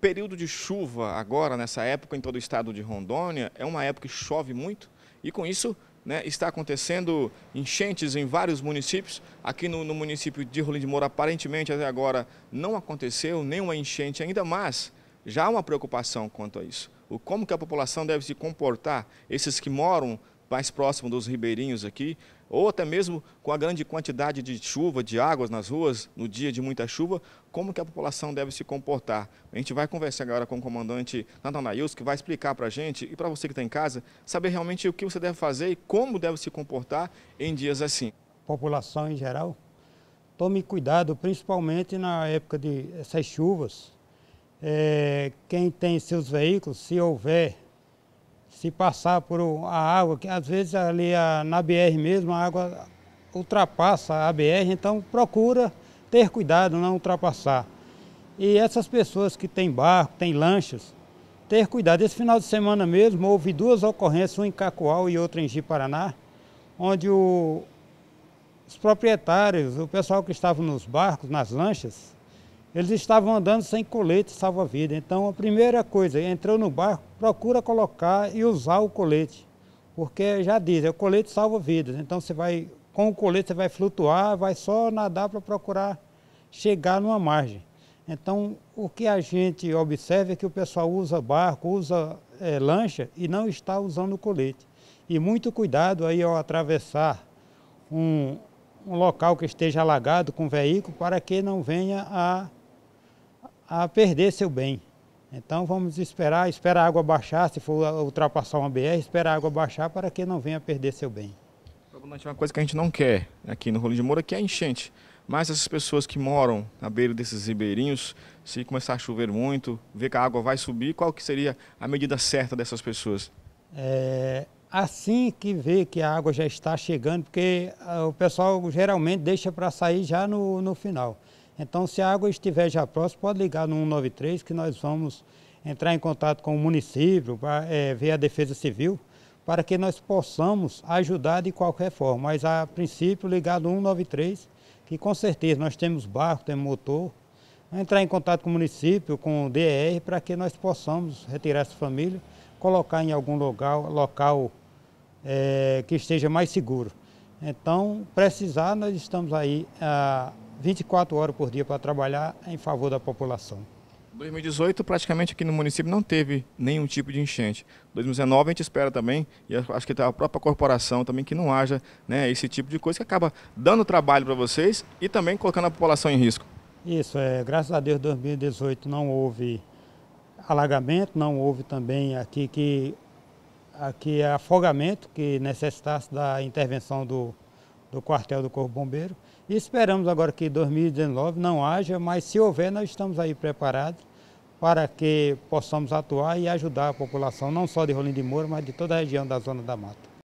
período de chuva agora, nessa época, em todo o estado de Rondônia, é uma época que chove muito e com isso né, está acontecendo enchentes em vários municípios. Aqui no, no município de Rolim de Moura, aparentemente até agora não aconteceu nenhuma enchente ainda, mas já há uma preocupação quanto a isso. O, como que a população deve se comportar, esses que moram mais próximo dos ribeirinhos aqui, ou até mesmo com a grande quantidade de chuva, de águas nas ruas, no dia de muita chuva, como que a população deve se comportar. A gente vai conversar agora com o comandante Natanaels, que vai explicar para a gente e para você que está em casa, saber realmente o que você deve fazer e como deve se comportar em dias assim. População em geral, tome cuidado, principalmente na época de essas chuvas. É, quem tem seus veículos, se houver se passar por a água, que às vezes ali a, na BR mesmo a água ultrapassa a BR, então procura ter cuidado, não ultrapassar. E essas pessoas que têm barco, têm lanchas, ter cuidado. Esse final de semana mesmo houve duas ocorrências, uma em Cacoal e outra em Ji-Paraná, onde o, os proprietários, o pessoal que estava nos barcos, nas lanchas, eles estavam andando sem colete salva-vida. Então, a primeira coisa, entrou no barco, procura colocar e usar o colete. Porque já diz, é o colete salva-vidas. Então, você vai, com o colete, você vai flutuar, vai só nadar para procurar chegar numa margem. Então, o que a gente observa é que o pessoal usa barco, usa é, lancha e não está usando o colete. E muito cuidado aí ao atravessar um, um local que esteja alagado com veículo para que não venha a a perder seu bem. Então vamos esperar, esperar a água baixar, se for ultrapassar uma BR, esperar a água baixar para que não venha perder seu bem. Provavelmente uma coisa que a gente não quer aqui no Rolo de Moura, que é a enchente. Mas essas pessoas que moram na beira desses ribeirinhos, se começar a chover muito, ver que a água vai subir, qual que seria a medida certa dessas pessoas? É, assim que vê que a água já está chegando, porque ah, o pessoal geralmente deixa para sair já no, no final. Então, se a água estiver já próxima, pode ligar no 193 que nós vamos entrar em contato com o município, é, ver a Defesa Civil, para que nós possamos ajudar de qualquer forma. Mas, a princípio, ligar no 193, que com certeza nós temos barco, temos motor, entrar em contato com o município, com o DR, para que nós possamos retirar essa família, colocar em algum lugar, local é, que esteja mais seguro. Então, precisar, nós estamos aí. A, ah, 24 horas por dia para trabalhar em favor da população. 2018 praticamente aqui no município não teve nenhum tipo de enchente. 2019 a gente espera também, e acho que tá a própria corporação também, que não haja né, esse tipo de coisa que acaba dando trabalho para vocês e também colocando a população em risco. Isso, é, graças a Deus 2018 não houve alagamento, não houve também aqui que aqui é afogamento que necessitasse da intervenção do, do quartel do Corpo Bombeiro. E esperamos agora que 2019 não haja, mas se houver, nós estamos aí preparados para que possamos atuar e ajudar a população, não só de Rolim de Moura, mas de toda a região da Zona da Mata.